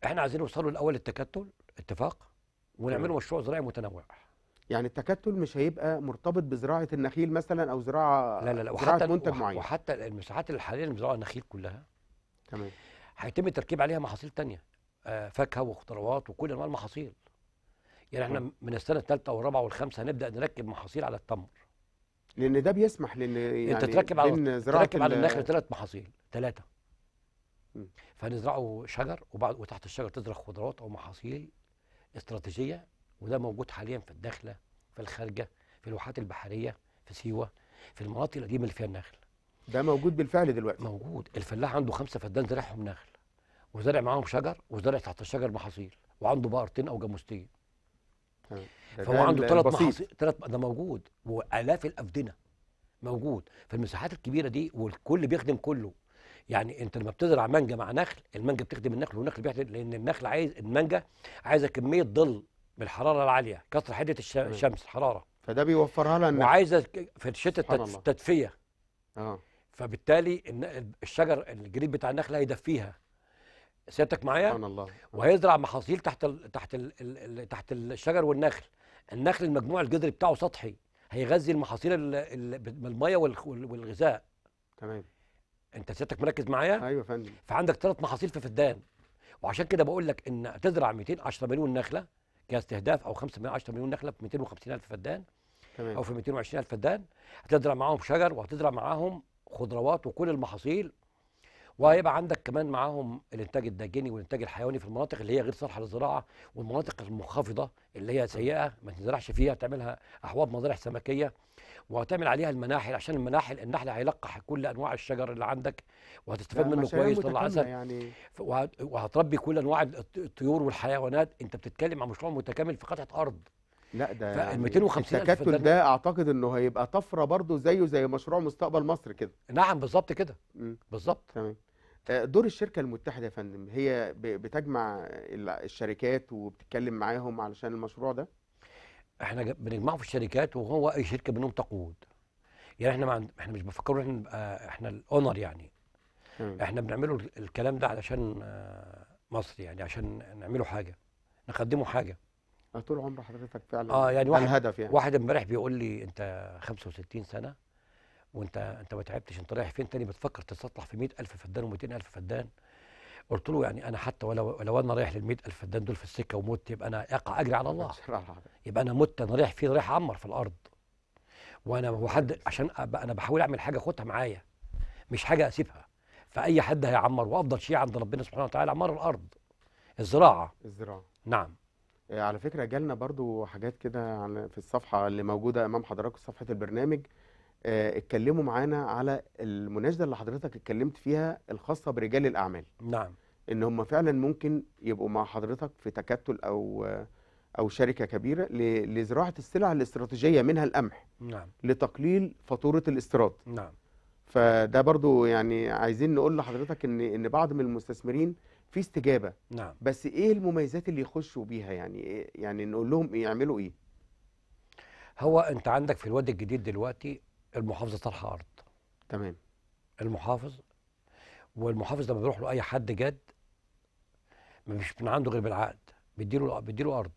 احنا عايزين نوصلوا الاول للتكتل اتفاق ونعمله مشروع زراعي متنوع يعني التكتل مش هيبقى مرتبط بزراعه النخيل مثلا او زراعه لا لا لا وحتى منتج معين وحتى المساحات الحاليه للمزرعه النخيل كلها تمام هيتم التركيب عليها محاصيل تانية آه، فاكهه وخضروات وكل انواع المحاصيل يعني احنا من السنه الثالثه والرابعه والخامسه هنبدا نركب محاصيل على التمر لان ده بيسمح لان يعني انت تركب على تركب على النخل ثلاث محاصيل ثلاثه فنزرعوا شجر وبعد وتحت الشجر تزرع خضروات او محاصيل استراتيجيه وده موجود حاليا في الداخله في الخارجه في الواحات البحريه في سيوه في المناطق القديمه اللي فيها النخل ده موجود بالفعل دلوقتي موجود الفلاح عنده خمسه فدان زارعهم نخل وزارع معاهم شجر وزارع تحت الشجر محاصيل وعنده بقرتين او جاموستين فهو عنده ثلاث محاصيل ثلاث ده موجود والاف الافدنه موجود فالمساحات الكبيره دي والكل بيخدم كله يعني انت لما بتزرع مانجا مع نخل المانجا بتخدم النخل والنخل بيخدم لان النخل عايز المانجا عايزه كميه ظل بالحراره العاليه كسر حده الشمس الحراره فده بيوفرها لها وعايزه في الشتاء تدفيه اه فبالتالي الشجر الجليد بتاع النخله هيدفيها سيادتك معايا سبحان الله وهيزرع محاصيل تحت الـ تحت الـ تحت الشجر والنخل النخل المجموع الجذري بتاعه سطحي هيغذي المحاصيل بالميه والغذاء تمام انت سيادتك مركز معايا ايوه يا فندم فعندك ثلاث محاصيل في فدان وعشان كده بقول لك ان تزرع 210 مليون نخله كاستهداف او 510 مليون نخله ب 250 الف فدان تمام. او في 220 الف فدان هتزرع معاهم شجر وهتزرع معاهم خضروات وكل المحاصيل وهيبقى عندك كمان معاهم الانتاج الداجني والانتاج الحيواني في المناطق اللي هي غير صالحه للزراعه والمناطق المنخفضه اللي هي سيئه ما تزرعش فيها تعملها احواض مزارع سمكيه وهتعمل عليها المناحل عشان المناحل النحل هيلقح كل انواع الشجر اللي عندك وهتستفاد منه كويس طلع عسل يعني وهتربي كل انواع الطيور والحيوانات انت بتتكلم عن مشروع متكامل في قطعه ارض لا ده يعني ف 250 التكتل ده اعتقد انه هيبقى طفره برضه زيه زي مشروع مستقبل مصر كده نعم بالظبط كده بالظبط تمام آه، دور الشركه المتحده يا فندم هي بتجمع الشركات وبتتكلم معاهم علشان المشروع ده احنا بنجمعه في الشركات وهو اي شركه منهم تقود يعني احنا ما احنا مش بنفكروا احنا نبقى احنا الاونر يعني احنا بنعمله الكلام ده علشان آه، مصر يعني عشان نعمله حاجه نقدمه حاجه طول عمر حضرتك فعلا اه يعني واحد هدف يعني واحد امبارح بيقول لي انت 65 سنه وانت انت ما تعبتش انت رايح فين تاني بتفكر تسطح في 100000 فدان و200000 فدان قلت له يعني انا حتى ولو لو انا رايح لل 100000 فدان دول في السكه ومت يبقى انا اقع اجري على الله يبقى انا مت انا رايح فين رايح اعمر في الارض وانا وحد عشان انا بحاول اعمل حاجه اخدها معايا مش حاجه اسيبها فاي حد هيعمر وافضل شيء عند ربنا سبحانه وتعالى عمار الارض الزراعه الزراعه نعم آه، على فكرة جالنا برضو حاجات كده على- في الصفحة اللي موجودة أمام حضراتكم صفحة البرنامج آه، اتكلموا معانا على المناشدة اللي حضرتك اتكلمت فيها الخاصة برجال الأعمال نعم إن هم فعلا ممكن يبقوا مع حضرتك في تكتل أو أو شركة كبيرة لزراعة السلع الاستراتيجية منها القمح نعم لتقليل فاتورة الاستيراد نعم فده برضو يعني عايزين نقول لحضرتك ان ان بعض من المستثمرين في استجابه نعم بس ايه المميزات اللي يخشوا بيها يعني إيه يعني نقول لهم يعملوا ايه هو انت عندك في الوادي الجديد دلوقتي المحافظه طرح ارض تمام المحافظ والمحافظ لما بيروح له اي حد جد ما من عنده غير بالعقد بيديله بيديله ارض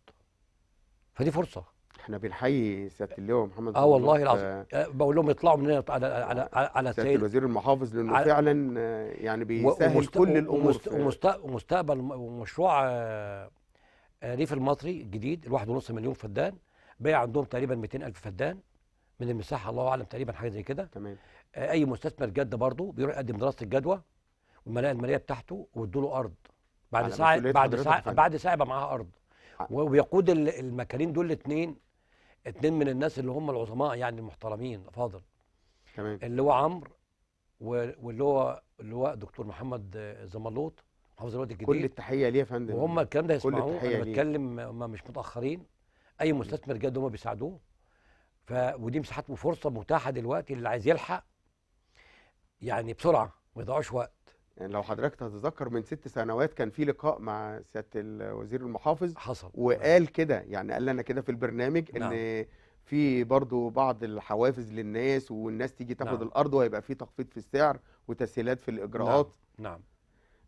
فدي فرصه احنا بنحيي سياده اللواء محمد اه والله العظيم آه، بقول لهم يطلعوا من هنا على على على سياده الوزير المحافظ لانه على فعلا آه، يعني بيسهل ومست... كل الامور ومست... ومستقبل ومشروع آه، ريف المطري الجديد الواحد ونص مليون فدان بيع عندهم تقريبا 200 الف فدان من المساحه الله اعلم تقريبا حاجه زي كده تمام اي مستثمر جد برضه بيروح يقدم دراسه الجدوى والملاءه الماليه بتاعته وادوا له ارض بعد ساعه بعد ساعه بعد ساعه يبقى معاها ارض وبيقود المكانين دول الاثنين اثنين من الناس اللي هم العظماء يعني المحترمين فاضل تمام اللي هو عمرو واللي هو اللي هو دكتور محمد زملوط محافظ الوقت الجديد كل التحيه ليه يا فندم وهم الكلام ده يسمعوه انا بتكلم ما مش متاخرين اي مستثمر جاد هم بيساعدوه ف ودي مساحات وفرصه متاحه دلوقتي اللي عايز يلحق يعني بسرعه ما يضيعوش وقت يعني لو حضرتك تتذكر من ست سنوات كان في لقاء مع سياده الوزير المحافظ حصل وقال كده يعني قال لنا كده في البرنامج نعم. ان في برضو بعض الحوافز للناس والناس تيجي تاخد نعم. الارض وهيبقى في تخفيض في السعر وتسهيلات في الاجراءات نعم, نعم.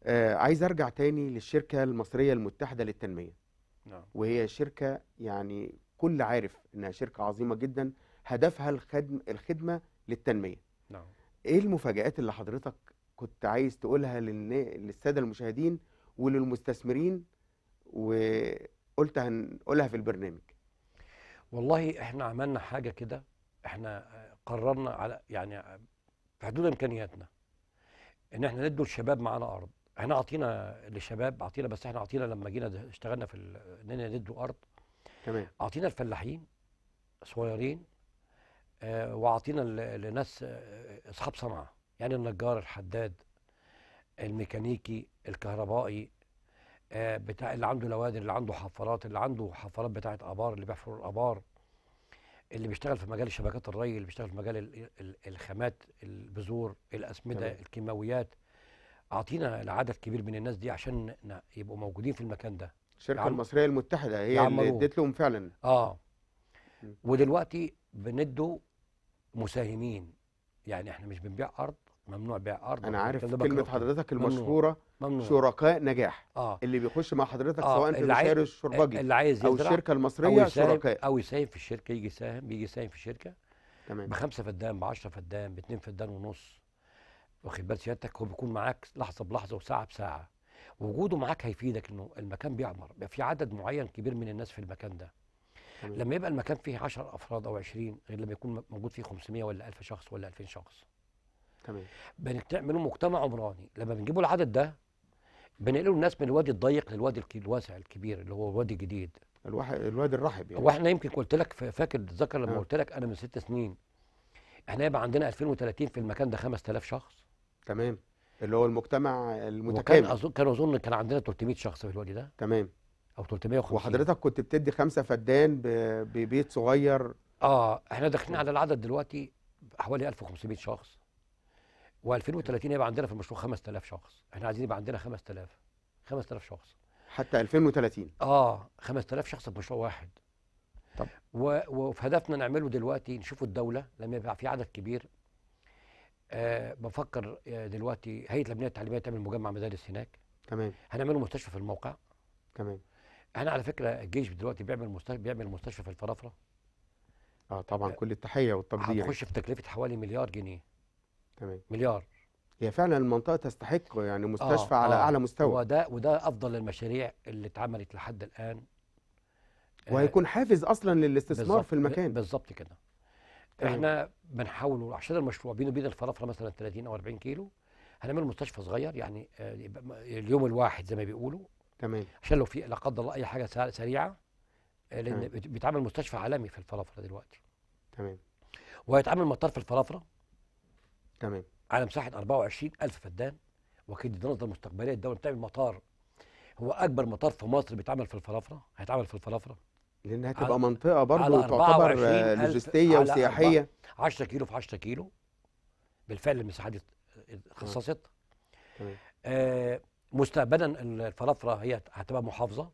آه عايز ارجع تاني للشركه المصريه المتحده للتنميه نعم. وهي شركه يعني كل عارف انها شركه عظيمه جدا هدفها الخدم الخدمه للتنميه نعم. ايه المفاجات اللي حضرتك كنت عايز تقولها للساده المشاهدين وللمستثمرين وقلت هنقولها في البرنامج والله احنا عملنا حاجه كده احنا قررنا على يعني في حدود امكانياتنا ان احنا ندوا الشباب معانا ارض احنا اعطينا للشباب اعطينا بس احنا اعطينا لما جينا اشتغلنا في اننا ندوا ارض تمام اعطينا الفلاحين صغيرين آه واعطينا لناس آه، اصحاب صنعه يعني النجار الحداد الميكانيكي الكهربائي آه، بتاع اللي عنده لوادر اللي عنده حفارات اللي عنده حفارات بتاعه ابار اللي بيحفروا الابار اللي بيشتغل في مجال شبكات الري اللي بيشتغل في مجال الخامات البذور الاسمده الكيماويات اعطينا العدد كبير من الناس دي عشان يبقوا موجودين في المكان ده الشركه المصريه المتحده هي اللي ادت لهم فعلا اه ودلوقتي بندوا مساهمين يعني احنا مش بنبيع ارض ممنوع بيع ارض انا عارف كلمه حضرتك المشهوره ممنوع. ممنوع. شركاء نجاح آه. اللي بيخش مع حضرتك آه. سواء في المشاريع الشربجي اللي عايز او الشركه المصريه أو شركاء او يساهم في الشركه يجي يساهم بيجي يساهم في الشركه تمام بخمسه فدان ب 10 فدان ب 2 فدان ونص واخد بال سيادتك هو بيكون معاك لحظه بلحظه وساعه بساعه وجوده معاك هيفيدك انه المكان بيعمر بيبقى في عدد معين كبير من الناس في المكان ده تمام. لما يبقى المكان فيه 10 افراد او 20 غير لما يكون موجود فيه 500 ولا 1000 شخص ولا 2000 شخص تمام بنعمله مجتمع عمراني لما بنجيبوا العدد ده بنقلوا الناس من الوادي الضيق للوادي الواسع الكبير اللي هو الوادي الجديد الواحد الوادي الرحب يعني واحنا يمكن قلت لك فاكر تذكر لما نعم. قلت لك انا من ست سنين احنا يبقى عندنا 2030 في المكان ده 5000 شخص تمام اللي هو المجتمع المتكامل وكان اظن كان اظن كان عندنا 300 شخص في الوادي ده تمام او 350 وحضرتك كنت بتدي خمسه فدان ببيت صغير اه احنا داخلين على العدد دلوقتي حوالي 1500 شخص و2030 يبقى عندنا في المشروع 5000 شخص احنا عايزين يبقى عندنا 5000 5000 شخص حتى 2030 اه 5000 شخص في مشروع واحد طب و... وفي هدفنا نعمله دلوقتي نشوف الدوله لما يبقى في عدد كبير آه بفكر آه، دلوقتي هيئه الابنيه التعليميه تعمل مجمع مدارس هناك تمام هنعمله مستشفى في الموقع تمام احنا على فكره الجيش دلوقتي بيعمل مستشفى بيعمل مستشفى في الفرافره اه طبعا آه، كل التحيه والتقدير هنخش في تكلفه حوالي مليار جنيه تمام مليار هي فعلا المنطقه تستحق يعني آه، مستشفى آه على آه اعلى مستوى وده وده افضل المشاريع اللي اتعملت لحد الان وهيكون آه، حافز اصلا للاستثمار في المكان بالظبط كده تمام. احنا بنحاول عشان المشروع بينه وبين الفرافره مثلا 30 او 40 كيلو هنعمل مستشفى صغير يعني آه، اليوم الواحد زي ما بيقولوا تمام عشان لو في لا قدر الله اي حاجه سريعه لان تمام. بيتعمل مستشفى عالمي في الفرافره دلوقتي تمام وهيتعمل مطار في الفرافره تمام على مساحه 24000 فدان وكده دي نظره مستقبليه الدوله بتعمل مطار هو اكبر مطار في مصر بيتعمل في الفلافره هيتعمل في الفلافره لانها هتبقى منطقه برضه تعتبر لوجستيه وسياحيه 10 كيلو في 10 كيلو بالفعل المساحه دي اتخصصت آه مستقبلا الفلافره هي هتبقى محافظه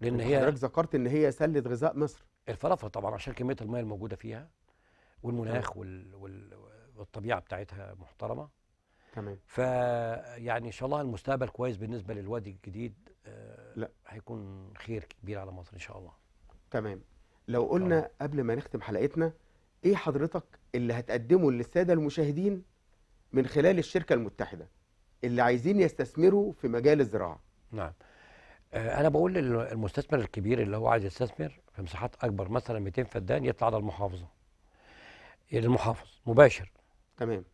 لان هي حضرتك ذكرت ان هي سله غذاء مصر الفلافره طبعا عشان كميه المياه الموجوده فيها والمناخ وال, وال... والطبيعه بتاعتها محترمه تمام فيعني ان شاء الله المستقبل كويس بالنسبه للوادي الجديد آه، لا هيكون خير كبير على مصر ان شاء الله تمام لو قلنا قبل ما نختم حلقتنا ايه حضرتك اللي هتقدمه للساده المشاهدين من خلال الشركه المتحده اللي عايزين يستثمروا في مجال الزراعه نعم آه، انا بقول للمستثمر الكبير اللي هو عايز يستثمر في مساحات اكبر مثلا 200 فدان يطلع على المحافظه المحافظ مباشر تمام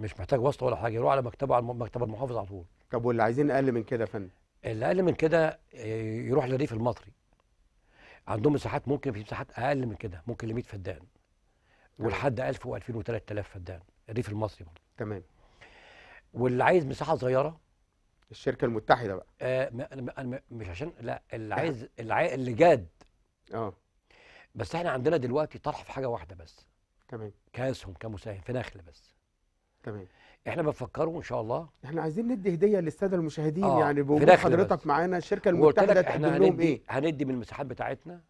مش محتاج واسطه ولا حاجه يروح على مكتبه على مكتب المحافظ على طول طب واللي عايزين اقل من كده يا فندم اللي اقل من كده آه، يروح للريف المطري عندهم مساحات ممكن في مساحات اقل من كده ممكن ل 100 فدان ولحد 1000 و2000 و3000 فدان الريف المصري برضه تمام واللي عايز مساحه صغيره الشركه المتحده بقى آه م م م مش عشان لا اللي عايز اللي, اللي جاد اه بس احنا عندنا دلوقتي طرح في حاجه واحده بس تمام كاسهم كمساهم في نخل بس تمام احنا بنفكره ان شاء الله احنا عايزين ندي هديه للساده المشاهدين آه يعني بوجود حضرتك معانا الشركه المتحده احنا هندي ايه هندي من المساحات بتاعتنا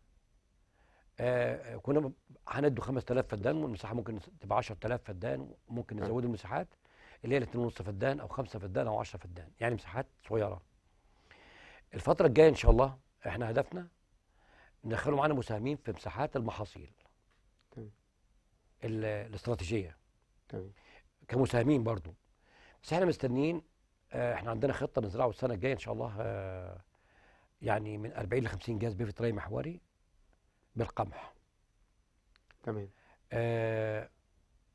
آه كنا هندوا 5000 فدان والمساحه ممكن تبقى 10000 فدان ممكن نزود آه. المساحات اللي هي 2.5 فدان او 5 فدان او 10 فدان يعني مساحات صغيره الفتره الجايه ان شاء الله احنا هدفنا ندخلوا معانا مساهمين في مساحات المحاصيل تمام الاستراتيجيه تمام كمساهمين برضو بس احنا مستنيين آه، احنا عندنا خطه نزرعه السنه الجايه ان شاء الله آه، يعني من 40 ل 50 جهاز بيفت ري محوري بالقمح تمام آه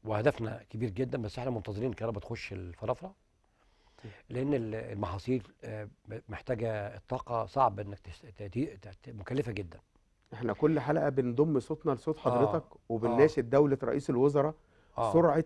وهدفنا كبير جدا بس احنا منتظرين الكهرباء تخش الفرافره لان المحاصيل آه، محتاجه الطاقه صعب انك مكلفه جدا احنا كل حلقه بنضم صوتنا لصوت حضرتك آه وبنناشد آه دوله رئيس الوزراء آه سرعه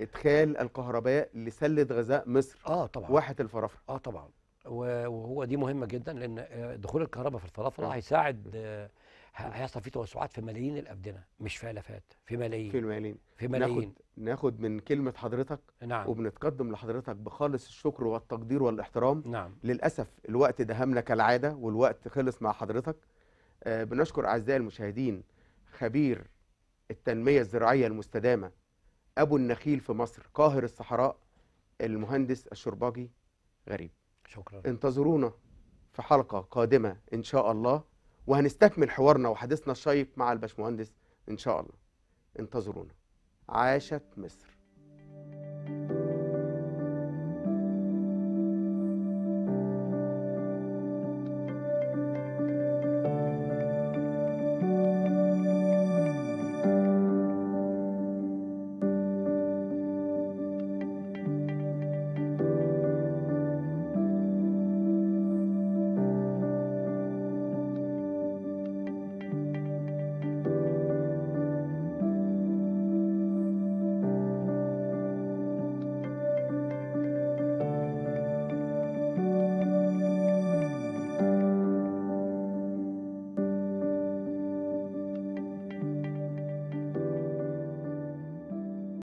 ادخال الكهرباء لسله غذاء مصر اه طبعا واحه الفرافره اه طبعا وهو دي مهمه جدا لان آه، دخول الكهرباء في الفلافله هيساعد آه، هيحصل فيه توسعات في ملايين الابدنه مش في الافات في ملايين في الملايين في ملايين ناخد ناخد من كلمه حضرتك نعم وبنتقدم لحضرتك بخالص الشكر والتقدير والاحترام نعم للاسف الوقت دهمنا كالعاده والوقت خلص مع حضرتك آه بنشكر اعزائي المشاهدين خبير التنميه الزراعيه المستدامه ابو النخيل في مصر قاهر الصحراء المهندس الشرباجي غريب شكرا انتظرونا في حلقه قادمه ان شاء الله وهنستكمل حوارنا وحديثنا الشيق مع الباشمهندس ان شاء الله انتظرونا عاشت مصر